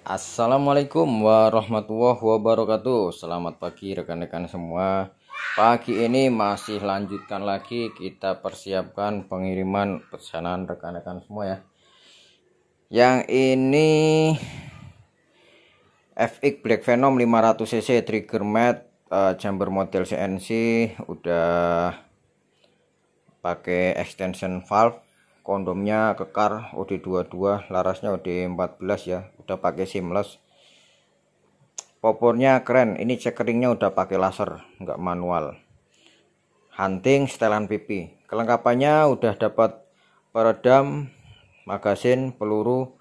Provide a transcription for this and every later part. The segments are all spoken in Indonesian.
Assalamualaikum warahmatullahi wabarakatuh Selamat pagi rekan-rekan semua Pagi ini masih lanjutkan lagi Kita persiapkan pengiriman pesanan rekan-rekan semua ya Yang ini FX Black Venom 500cc trigger mat uh, Chamber model CNC Udah pakai extension valve kondomnya kekar OD22 larasnya OD14 ya udah pakai seamless popornya keren ini cekeringnya udah pakai laser enggak manual hunting setelan pipi kelengkapannya udah dapat peredam magasin peluru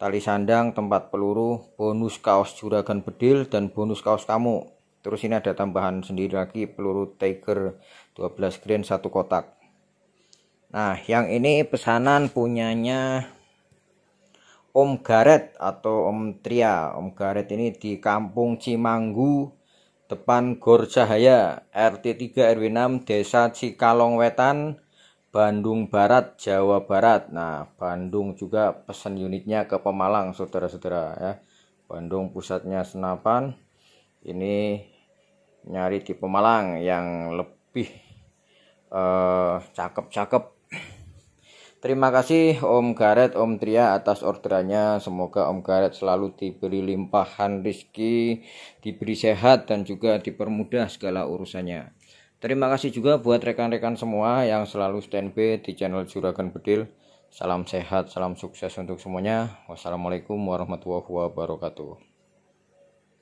tali sandang tempat peluru bonus kaos juragan bedil dan bonus kaos kamu terus ini ada tambahan sendiri lagi peluru tiger 12 grain satu kotak Nah, yang ini pesanan punyanya Om Garet atau Om Tria. Om Garet ini di Kampung Cimanggu, depan Gor Cahaya, RT 3 RW 6, Desa Cikalong Wetan, Bandung Barat, Jawa Barat. Nah, Bandung juga pesan unitnya ke Pemalang, saudara-saudara ya. Bandung pusatnya Senapan. Ini nyari di Pemalang yang lebih eh, cakep-cakep cakep -cakep Terima kasih Om Garet, Om Tria atas orderannya. Semoga Om Garet selalu diberi limpahan rezeki, diberi sehat dan juga dipermudah segala urusannya. Terima kasih juga buat rekan-rekan semua yang selalu standby di channel Juragan Bedil. Salam sehat, salam sukses untuk semuanya. Wassalamualaikum warahmatullahi wabarakatuh.